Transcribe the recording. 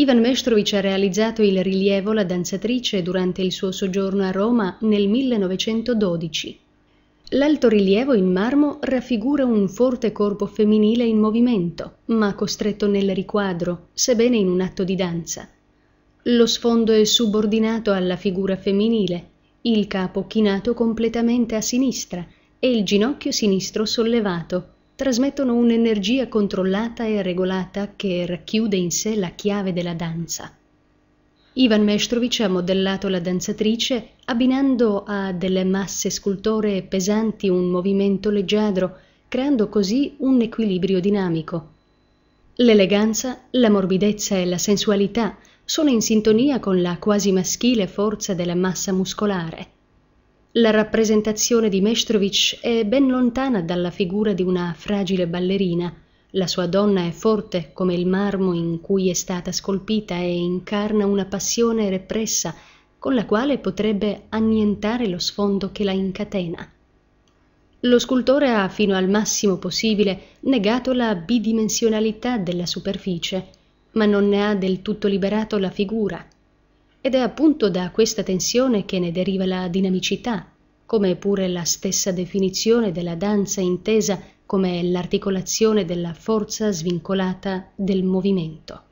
Ivan Mestrovic ha realizzato il rilievo La danzatrice durante il suo soggiorno a Roma nel 1912. L'alto rilievo in marmo raffigura un forte corpo femminile in movimento, ma costretto nel riquadro, sebbene in un atto di danza. Lo sfondo è subordinato alla figura femminile, il capo chinato completamente a sinistra e il ginocchio sinistro sollevato, trasmettono un'energia controllata e regolata che racchiude in sé la chiave della danza. Ivan Mestrovic ha modellato la danzatrice abbinando a delle masse scultoree pesanti un movimento leggiadro, creando così un equilibrio dinamico. L'eleganza, la morbidezza e la sensualità sono in sintonia con la quasi maschile forza della massa muscolare. La rappresentazione di Mestrovich è ben lontana dalla figura di una fragile ballerina. La sua donna è forte come il marmo in cui è stata scolpita e incarna una passione repressa con la quale potrebbe annientare lo sfondo che la incatena. Lo scultore ha fino al massimo possibile negato la bidimensionalità della superficie, ma non ne ha del tutto liberato la figura ed è appunto da questa tensione che ne deriva la dinamicità, come pure la stessa definizione della danza intesa come l'articolazione della forza svincolata del movimento.